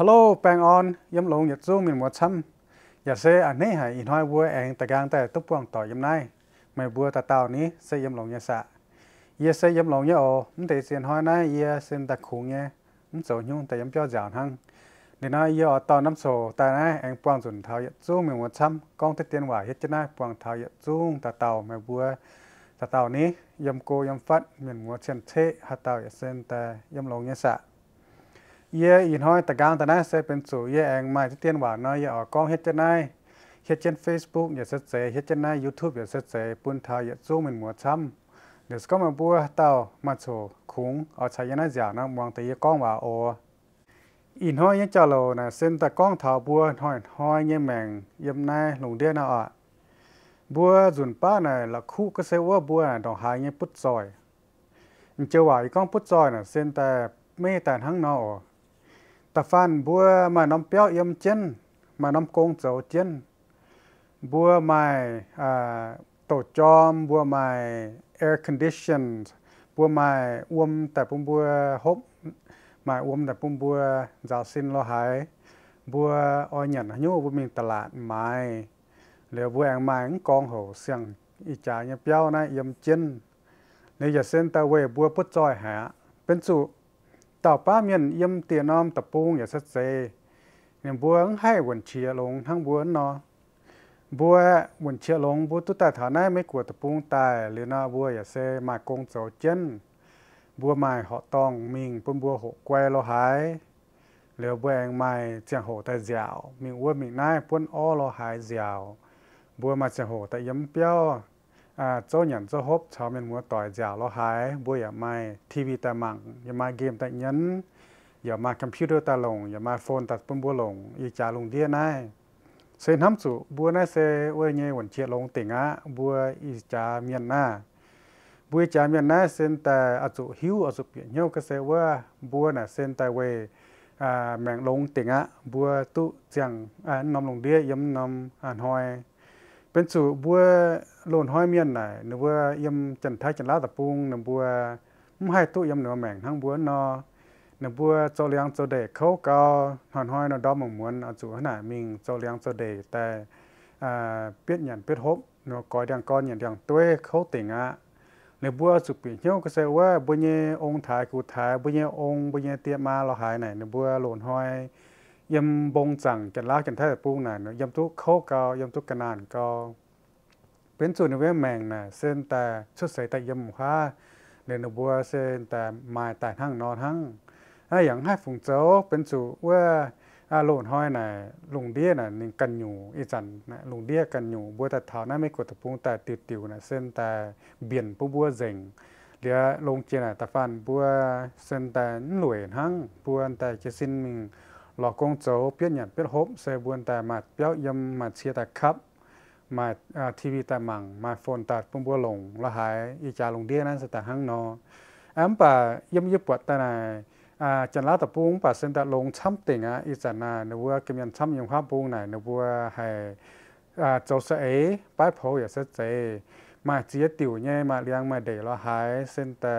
hello bang on yếm long yat zoom min wat cham ya se anh nei ha in hoi bua anh ta gang ta tu puang tỏ yếm nai mai bua ta tao ní se yếm long ya sa ye se yếm long ya o m thấy sen hoi nai ye sen ta khu nhé m zo nyung ta yếm pyo jaw hăng để nói yo to năm sổ ta này anh quang dùn thao yết zoom mình một trăm con tết tiền quả hết chân nãy quang thao yết zoom ta tàu mày bùa ta tàu ní yếm cô yếm phát mình một chân thế hạt tàu yết sen ta yếm lồng nhé sạ ye in hoi ta gang ta na se pen su ye ang mai tien wa no ye ở con hết chân này hết trên Facebook ye set se hết chân này YouTube ye set se pun tha ye zu mình mua chăm để có mà bua tao mà số khung ở chạy ye na giả na mong ta ye con wa o in hoi ye cha lo na sen ta con thao bua hoi hoi ye mang yem nai lùng đen na ạ bua dùn pa này là khu cái xe wa bua đồng hai ye put soi chờ vài con put soi na sen ta mê tàn hăng nó ตะฟันบัวมาน้ำเปียวเอี่ยมเจนมาน้ำกงเจ้าเจนบัวไม่ตจอมบัวไม่ air conditioned บัวไม่อวมแต่ปุ่มบัวฮบไม่อวมแต่ปุ่มบัวจาสินลอหายบัวออยหยันยูบัวมีตลาดไม้เหลือบัวแองไม้กองหูเสียงอีจ่าเนี่ยเปียวนะเอี่ยมเจนในอย่าเส้นตะเวบัวพุทจอยหาเป็นสุต่อป้าเมียนย่ำเตียนอมตะปูงอย่าสัดเซเนี่ยบัวให้วันเชียลงทั้งบัวเนาะบัววันเชียลงบัวตุตาฐานะไม่กลัวตะปูงตายหรือนาบัวอย่าเซมากงโจเจน บัวไม้เหาะตองมิงปนบัวหกแควโลหายเหลือบัวเองไม้เจียงโหแต่เจียวมิงอ้วมิงนายปนอ้อโลหายเจียวบัวมาเจียงโหแต่ย้ำเปี้ยวเจ้าหยันเจ้าฮบชาวเมียนมัวต่อยจ่าเราหายบุยอย่ามาทีวีแต่มังอย่ามาเกมแต่ยันอย่ามาคอมพิวเตอร์ตาลง อย่ามาโฟนตัดปุ่มบัวลงอีจ่าลงเดียนายเซนท้ำสุบัวนายเซอวยเงยหวนเชียลงติงะบัวอีจ่าเมียนนาบุยจ่าเมียนนาเซนแต่อจุหิวอจุเปลี่ยเหี้ยวก็เซว่าบัวน่ะเซนแต่เวแมงลงติงะบัวตุเจียงน้ำลงเดียย้ำน้ำอ่านหอยเป็นสู่บัวหล่นห้อยเมียนไหนนึกว่าเยี่ยมจันทายจันลาตะปุงนึกบัวไม่ให้ตู้เยี่ยมเหนือแมงทั้งบัวนอนึกบัวโจเลียงโจเดเขาเกาหอนห้อยนอดอมมวนอาจูหน่ามิงโจเลียงโจเดแต่เปียดหยันเปียดฮบนอกอยดังกอนหยันดังตัวเขาติงอ่ะนึกบัวสุปีเหี้ยวก็เสว่าบัวเยองถ่ายกูถ่ายบัวเยองบัวเยเตียมาเราหายไหนนึกบัวหล่นห้อยยำบงจังกันลากันแท้ปุ้งน่ะเนยำทุกเข้าเกายำทุกกระนานก็ เป็นส่วนในเวแมงน่ะเส้นแต่ชุดใส่แต่ยำค้าเนนบัวเส้นแต่มาแต่ทั้งนอนทั้งงอ้อย่างให้ฝงเจ้าเป็นสู่ว่าอาโลนห้อยน่ะลุงเดียน่ะนึงกันอยู่อีจันน่ะลุงเดียกันอยู่บัวแต่เท้าน่าไม่กดตะปุ้งแต่ติดติวน่ะเส้นแต่เบียนปูบัวเจ๋งเดี๋ยวลงเจน่ะตะฟันบัวเส้นแต่หลวยทั้งบัวแต่จะสิ้นมึงหลอกกงโจเปียนหยันเปียนหฮมเซบวนแต่มาเปี้ยวยำมาเชียแต่ครับ มาทีวีแต่มังมาโฟนตัดปุ่มบัวหลงละหายอีจาลงเดียนั้นสแต่ห้างนอแอมป่ายำยิบปวดแต่นาจันลาตะปุงป่าเซนตะลงช้ำติงอ่ะอีจันาเนื้อววกิมยันช้ำยัง้าปุงไหนเนื้อวให้เจ้าเสป้ายโพอย่าเสจมาเจียติวเนี่ยมาเลี้ยงมาเดยละหายเซนแต่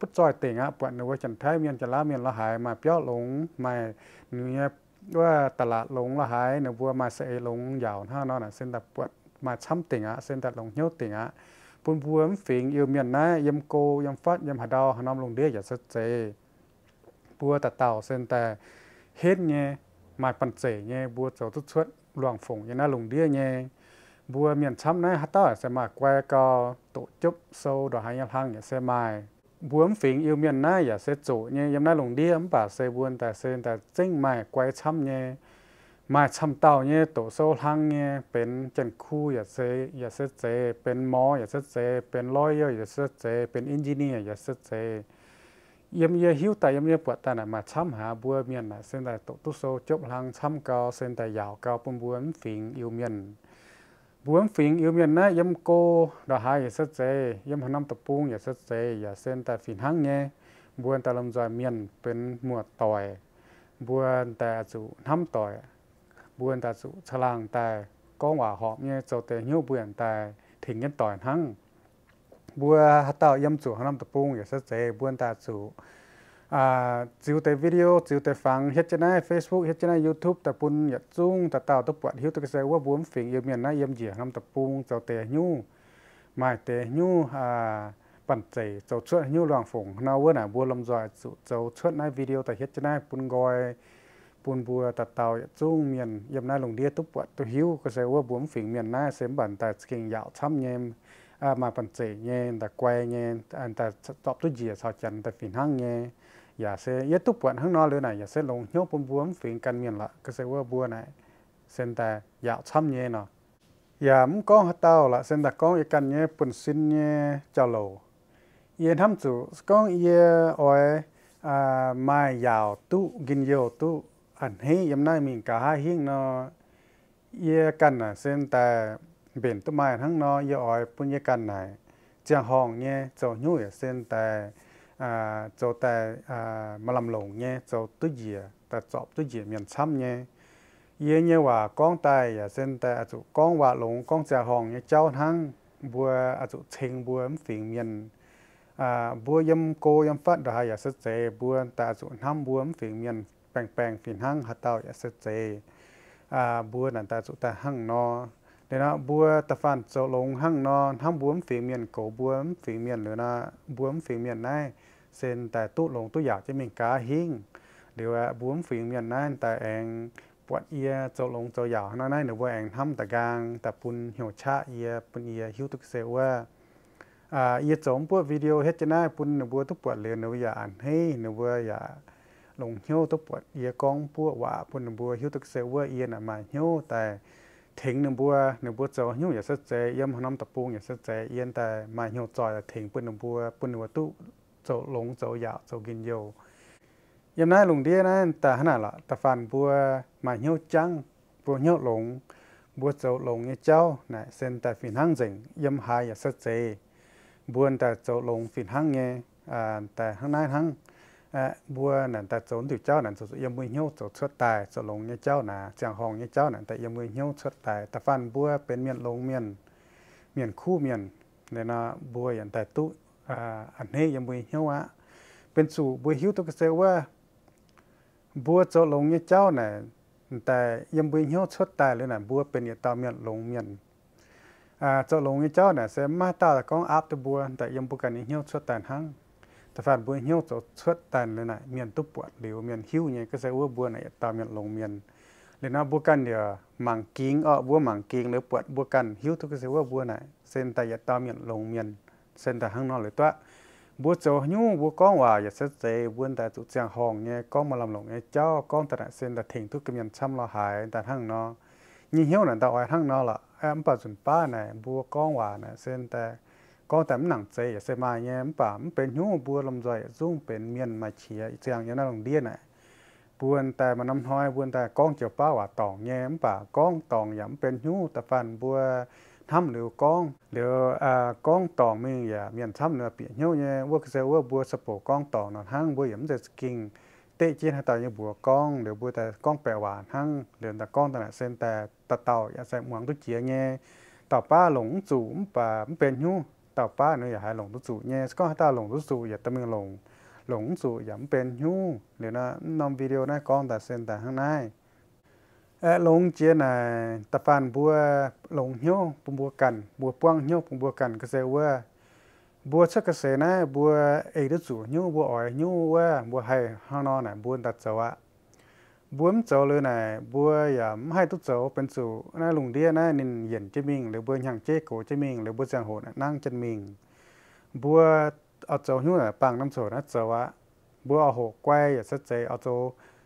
พุทธจอยเต่งอ่ะปวดหนูว่าจันทายเมียนจะละเมียนละหายมาเปี้ยวหลงมาเนื้อว่าตลาดหลงละหายหนูวัวมาเสยหลงยาวห้านอนอ่ะเส้นตัดปวดมาช้ำเต่งอ่ะเส้นตัดหลงเหี้ยวเต่งอ่ะปุ่นบวมฝิงเอวเมียนนะยำโกยำฟัดยำหาดาวหน้อมลงเดียอย่าเสเจบัวตะเต่าเส้นแต่เฮ็ดเงี้ยมาปันเจเงี้ยบัวเจ้าทุกชุดหลวงฝงยันน่าลงเดียเงี้ยบัวเมียนช้ำนะฮัตเตอ์เสมาแควก็ตุจุบโซดอกหายยงพังนี่ยเสมายบวมฝิงอยู่เมียนหน้าอย่าเสโจเนี่ยยำหน้าหลงเดียมป่าเสบวนแต่เซนแต่เจ้งไม่ไกวช้ำเนี่ยมาช้ำเต่าเนี่ยโตโซลังเนี่ยเป็นจันคู่อย่าเซอย่าเสเจเป็นหมออย่าเสเจเป็นร้อยเยออย่าเสเจเป็นอินจิเนียร์อย่าเสเจยำเยหิวแต่ยำเยปวดแต่น่ะมาช้ำหาบัวเมียนน่ะเสนแต่โตตุโซจบลังช้ำเกาเสนแต่ยาวเกาปุ่มบัวฝิงอยู่เมียนบวงฝิงอื่มย็นนะยำโกดาหายอย่าสัจเจยำหนำตะปูงอย่าสัจเจอย่าเส้นแต่ฝินหังเงี้ยบวนแต่ลำจอยเมียนเป็นหมวดต่อยบวนแต่จุน้ำต่อยบวนแต่จุฉลางแต่ก้องหว่าหอมเงี้ยโจเตยหิ้วเบื่อแต่ถึงเงี้ยต่อยหังบัวฮัตเตร์ยำจุหนำตะปูงอย่าสัจเจบวนแต่จุ à chiếu tới video chiếu tới phẳng hết trên này Facebook hết trên này YouTube tập pun nhật chung tập tàu tập quạt hiếu tập cái ว่า bốn phỉnh yêu miền này yếm dìa năm tập pun tàu tề nhu mai tề nhu à bản chảy tàu chuột nhu loạn phủng nào vừa nãy bua lâm giỏi tàu chuột này video tập hết trên này pun gọi pun bua tập tàu nhật chung miền yếm này lồng đĩa tập quạt tôi hiếu cái xe ว่า bốn phỉnh miền này xem bản tại kinh dạo thăm nhem à mà bản chảy nhem tập quay nhem anh ta tập tôi dìa sao chẳng tập phỉnh hang nhem อย่าเสยตุปวดข้างนอกเลยนะอย่าเสลงโยบมบวมฝืนกันเมียนละก็เสว่าบัวนะเส้นแต่อย่าช้ำเย็นเนาะอย่ามึงก้องเต้าละเส้นแต่ก้องอีกันเย่ปุ่นสินเย่เจ้าโลเย่ทำจูก้องเย่อ้อยอ่าไม่ยาวตุกินเยาวตุอันให้ยำได้มีกะหาหิ้งเนาะเย่กันน่ะเส้นแต่เบ็นตุ้มไม้ทั้งนอเย่อ้อยปุ่นเย่กันไหนเจ้าห้องเย่เจ้าหนุ่ยเส้นแต่ à cho ta à mà làm lồng nhé cho tôi gì ta chọn tôi gì miền xăm nhé yên như là con tay à xin ta à chú con và lồng con già hòn nhé cháu hăng bùa à chú chênh bùa em phiền miền à bùa yếm cô yếm phát ra à sức chế bùa ta chú năm bùa em phiền miền bèng bèng phiền hăng hạt tàu à sức chế à bùa nản ta chú ta hăng nó để nó bùa ta phản cho lồng hăng nó năm bùa em phiền miền cổ bùa em phiền miền nữa nó bùa em phiền miền này เส้นแต่ตู้ลงตู้อยากจะมีกาหิ้งหรือว่าบุ้มฝีเมียนนั่นแต่แองปวดเอียจะลงจะอยากนั่นนั่นหรือว่าแองทำแต่กลางแต่ปุ่นเหี่ยวชะเอียปุ่นเอียหิวตุกเซว่าอ่าเอียจมพวกวิดีโอเฮ็ดจะน่าปุ่นหนอวัวทุปวดเรียนห้อว่าอ่านให้หนอวัวอย่าลงเหี่ยวทุปวดเอียกองปวกว่าปุ่นหนอวัวหิวตุกเซว่าเอียน่ะมาเหี่ยวแต่ถึงหนึ่งบัวหนึ่งบัวจะหิ้วอย่าเสียใจย่มน้ำตะปูอย่าเสียใจเอียนแต่มาเหี่ยวจอยแต่ถึงปุ่นหนึ่งบัวปุ่นหนึ่งบัวตุ走龙走咬走跟游。ยามนั้นหลงเดียนั้นแต่ขนาดละแต่ฟันบัวมาเหี่ยวจัง บัวเหี่ยวหลง บัวเจ้าหลงเจ้าน่ะเส้นแต่ฝีห้างจิงยำหายอย่าสัจเจบัวแต่เจ้าหลงฝีห้างเงอ่าแต่ข้างนั้นห้างอ่บัวนั่นแต่โจนถือเจ้านั่นจะยมือเหี่ยวโจาชดตายโจลงเจ้าน่ะเจียงหองเจ้า นั่นแต่ยมือเหี่ยวชดตายแต่ฟันบัวเป็นเมียนหลงเมียนเมียนคู่เมียนเนี่ยนะบัวอย่างแต่ตุอันนี้ยังบุยเหี้ยวะเป็นสู่บุยหิวตัวก็เซว่าบัวเจ้าลงเนี่ยเจ้าน่ะ แต่ยังบุยเหี้ยวชดตายเลยน่ะบัวเป็นเนี่ยตาเมียนลงเมียนอ่าเจ้าลงเนี่ยเจ้าน่ะเยมาตาตะกองอับตัวบัวแต่ยังบุกันเนี่ยเหี้ยวชดตายหังแต่ฝฟนบุยเหี้ยวเจ้าชดตายเลยน่ะเมียนตุบปวดหรือเมียนหิวเนี่ยก็เซว่าบัวน่ะตาเมียนลงเมียนเลยนะบัวกันเดียวมังกิงอ่อบัวมังกิงหรือปวดบัวกันหิวทุกเซว่าบัวน่ะเส้นต่ยตาเมียนลงเมียน sen ta hăng no le toa bu cho nyu bu con hòa, giờ sẽ te bun tại tu chang hong nghe con mà làm lộng nghe cho con ta đã sen ta thỉnh tu kim nhân chăm lo hại ta hăng nó nhìn hiểu là ta oai hăng nó là em bà chuẩn ba này bu con hòa này sen ta con ta nặng chế ya se mà nghe em bà bên nhu bu làm rồi dung bên miền mà chỉ chang như nó lòng điên này buồn ta mà năm hoi buồn ta con chiều ba quả tòng nghe em bà con tòng yểm bên nhu ta phản bua ทำหรือกองหรืออ่ากองตองมีอย่าเมียนทำเนื้อเปียเหี่ยวแย่ว่าเซว่าบัวสปอกองตองนอนห้างบัวหยิาจะกิงเตะจีนให้ตายบัวกองหรือบัวแต่กองแปลหวานห้างเหีือวแต่กองตะเส้นแต่ตะเต่าอย่าใส่หมวงตุกเจียเงี้ยต่อป้าหลงสูมป่ามันเป็นหู้ต่อป้าเนื้ออย่าห้หลงตุกสูเงี้ยก็ห้ตาหลงตุกสู อย่าตะมึงหลงหลงสู่ย่ามันเป็นหู้หรือนะนำวิดีโอนกองแต่เส้นแต่ข้างในลงเจียนตะปานบัวลงเหี้ยวปุ่มบัวกันบัวป้วงเหี้ยวปุ่มบัวกันก็เสว่าบัวชักกระเสนะบัวเอดสูเหี้ยวบัวอ้อยเหี้ยวว่าบัวไห้ห้างนอนน่ะบัวตัดเสวะบัวมเจ้าเลยน่ะบัวอย่าให้ตุ๊เจ้าเป็นสู่น่ะลุงเดียนะนินเย็นจมิงหรือบัวหยังเจ๊โกจมิงหรือบัวจังโหดนั่งจันมิงบัวเอาเจ้าเหี้ยว่ะปังน้ำโสนะเจวะบัวเอาหกไกวอย่าสัจใจเอาเจ้า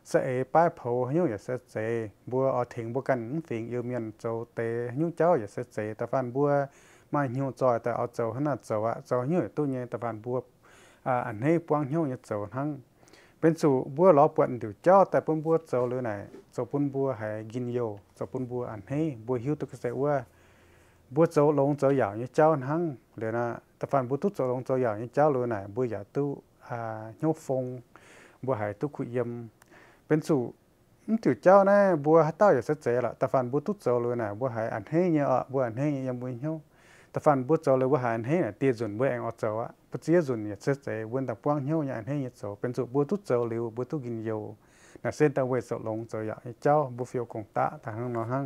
sẽ bài phổ như vậy sẽ dễ bùa ở thỉnh bùa cần phiền yêu miền châu tế như cháu vậy sẽ dễ ta phan bùa mà nhiều tròi ta ở châu hắn là châu ạ châu như tôi nhé ta phan bùa à anh hay quăng nhau như châu hăng bên chủ bùa lọ quận điều cháu tại bùn bùa châu lứa này châu bùn bùa hay gin yêu châu bùn bùa anh hay bùa hiu tôi sẽ bùa bùa châu long châu giàu như cháu hăng để là ta phan bùa tút châu long châu giàu như cháu lứa này bùa giả tu à nhau phong bùa hải tu khuy yếm เป็นสู่ถือเจ้านะบัวฮัตเต้าอย่าเสียละแต่ฟันบัวตุ๊ดเจ้าเลยนะบัวหายอันให้เนี่ยอ่ะบัวอันให้ยังบุญเหี้ยวแต่ฟันบัวเจ้าเลยบัวหายอันให้เนี่ยเตี้ยจุนบัวเองอ่ะเจ้าอ่ะปัจเจียจุนอย่าเสียใจบัวแต่ป้วงเหี้ยวอย่าอันให้เนี่ยเจ้าเป็นสู่บัวตุ๊ดเจ้าเลยบัวตุ๊กินเยวนะเส้นตะเวสลงเจ้าอย่าเจ้าบัวเฟียวกงตาทางน้องห้าง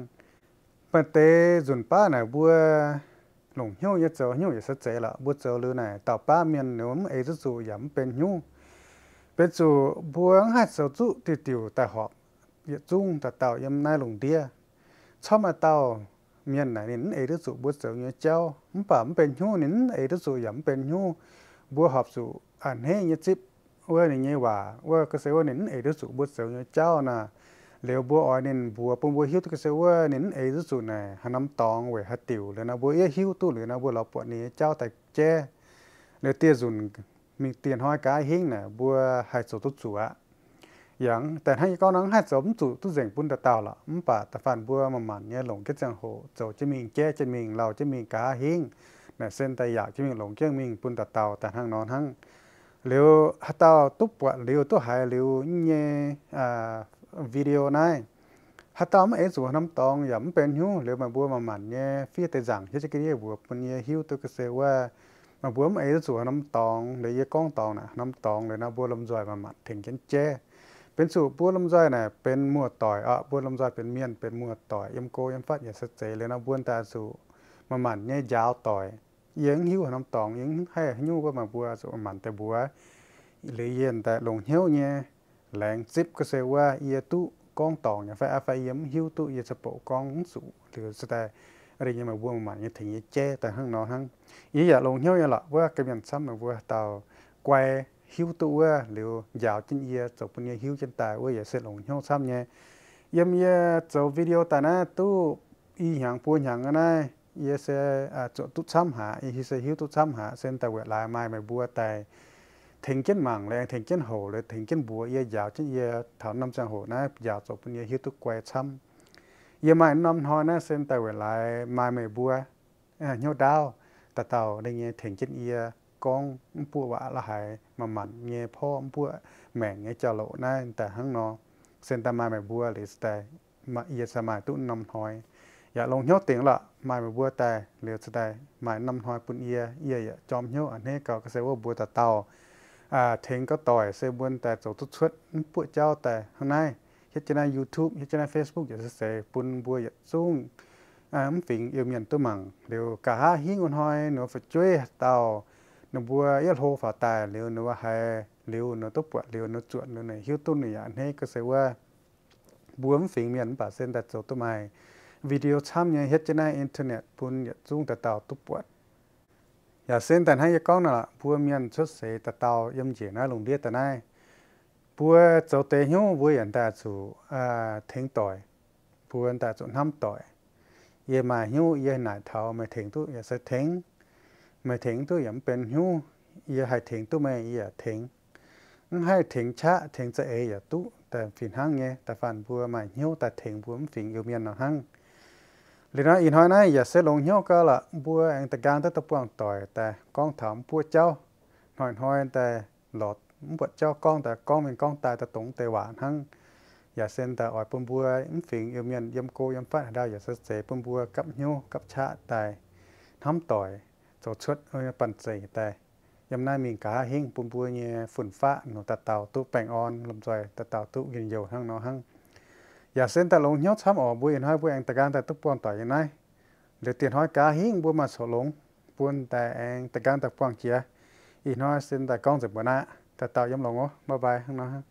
ปัจเจจุนป้าเนี่ยบัวหลงเหี้ยวอย่าเจ้าเหี้ยวอย่าเสียใจละบัวเจ้าเลยนะต่อป้าเมียนเนี่ยมันเอจุดสู่อย่ามันเป็นเหี้ยว bây giờ buông hai sáu trụ thì tiểu đại học việc trung ta tạo em nay lùng đia cho mà tao miền này nín ấy đứa dụ bữa sáu như cháu không phải không bền nhu nín ấy đứa dụ yếm bền nhu bùa họp dụ anh hay như chip ôi này như hòa ôi cái sáu nín ấy đứa dụ bữa sáu như cháu nè liệu bùa oi nín bùa bông bữa hiu cái sáu ôi nín ấy đứa dụ này hàng năm tòng về hạt tiểu rồi nà bùa ấy hiu tu rồi nà bùa lọp bọn này cháu tại che nếu tiêu dùng มีเตียนห้อยกายหิ้งเนี่ยบัวหายสตุสัวอย่างแต่ให้ก็นังให้สมจุตุเสียงปุ่นตะเตาละมป่าตะฟันบัวมันมันเนี่ยหลงก็จังโหโจจะมีแก้จะมีเราจะมีกาหิ้งเนี่ยเส้นแต่อยากจะมีหลงเกี้ยงมีปุ่นตะเตาแต่ทางนอนทั้งเลี้ยวฮัตเตาตุบวะเลี้ยวตัวหายเลี้ยวเนี่ยอ่าวิดีโอน่ยฮัตเตาไม่เอสัวน้ำตองอย่ามันเป็นหิ้วเลี้ยวมาบัวมันมันเนี่ยฟีแต่จังเฮจะกี้บัวปุ่นเนี่ยหิ้วตัวกเสว่า mà bữa mà ấy sủa nắm tòng để cái con tòng nè nắm tòng để nó bua lâm dòi mà mặt thỉnh chén che bên sủa bua lâm dòi này bên mùa tỏi ở à, bua lâm dòi bên miền bên mùa tỏi em cô em phát nhà sạch chế lên nó buôn ta sủa mà mặn, nghe giáo tỏi yến hiu nắm tòng yến hay nhu có mà bua sủa mặn, tại bua lấy yên tại lồng hiu nhé lẹn zip cái xe qua yê tu con tòng nhà phải phải yếm hiu tu yê sập bộ con sủa thì sẽ อะไรเงี้ยมาวัวมันเงี้ยถึงเจ๊แต่ห้างนอนห้างอีอย่าลงเหี้ยวอย่าละว่ากับยันซ้ำมาวัวเต่าไกวหิวตัวหรือยาวจนเอียจบเป็นเงี้ยหิวจนตายว่าอย่าเสร็จลงเหี้ยวซ้ำเงี้ยยามเงี้ยจบวิดีโอแต่นะตู้อีหยังปูนหยังก็ได้เยเสอ่าจบตุ้ซ้ำหาอีฮิเสหิวตุ้ซ้ำหาเส้นแต่เวลาไม่ไม่บัวแต่ถึงเจ้นหมังเลยถึงเจ้นโหเลยถึงเจ้นบัวเอียยาวจนเอียถอนน้ำจังโหนะยาวจบเป็นเงี้ยหิวตุ้ไกวซ้ำ giờ mà năm họ nó xem tàu về lại mà mày bua nhau đau tàu tàu đây nghe thỉnh chính ia con bua vả là hại mà mặn nghe พ่อบวม่งไงจะโลนะแต่ข้างนอกเส้นตามาไม่บัวหรือแต่มาเอียสมัยตุ้นนำหอย อย่าลงยอดเตียงละมาไม่บัวแต่หรือแต่มายนำหอยปุ่นเอียเอียอย่าจอมยอดอันนี้ก็เสว่าบัวตะเตาอ่าเทงก็ต่อยเสบุนแต่จตุชุดปุ่เจ้าแต่ข้างใน hết trên YouTube hết trên Facebook giờ sẽ bun bua giờ zoom à mình phình yêu miền tôi mảng đều cả ha hi ngon hoi nó phải chơi tàu nó bua yêu hồ phá tài liệu nó hay liệu nó tốt bua liệu nó chuột nó này hiếu tôn này anh hay cứ sẽ qua bua mình phình miền bà sen đặt chỗ tôi mày video chăm nhá hết trên internet bun giờ zoom tàu tàu tốt bua giờ sen tận hai cái con nào bua miền xuất sẽ tàu yếm chỉ na lùng điệt tận này bữa cháu tế nhau bữa anh ta chú à thính tội bữa anh ta chú năm tội ye mà nhau ye nãy thầu mà thính tu ye sẽ thính mà thính tu yếm bên nhau ye hay thính tu mà ye thính hay thính cha thính sẽ anh ta tu แต่ฝินห้างเนี่ยแต่ฝันบัวมาเหี้ยวแต่เถงบัวมันฝินอยู่เมียนหนอห้างหรือนะอินหอยนะอย่าเสลงเหี้ยวก็ละบัวเองตะการตะตะปวงต่อยแต่กองถามบัวเจ้าหน่อยหอยแต่หลอด vật cho con ta con mình con ta ta tổng tệ hoàn hăng giờ xem ta ở bùn bùa im phiền yêu miền yếm cô yếm phát ra giờ sẽ sẽ bùn bùa cấp nhau cấp cha tài thắm tỏi tổ chức ơi bận gì tài yếm nay mình cả hình bùn bùa như phun phá nó ta tàu tu bèn on làm rồi ta tàu tu gần dầu hăng nó hăng giờ xem ta lông nhau thắm ở bùi yên hai bùi anh ta gan ta tức bòn tỏi như nay, để tiền hỏi cá hình bùi mà sổ lông buôn ta anh ta gan ta quăng chia ít nói xin ta con rồi bữa nay ta tao giống lòng ó bye bye nó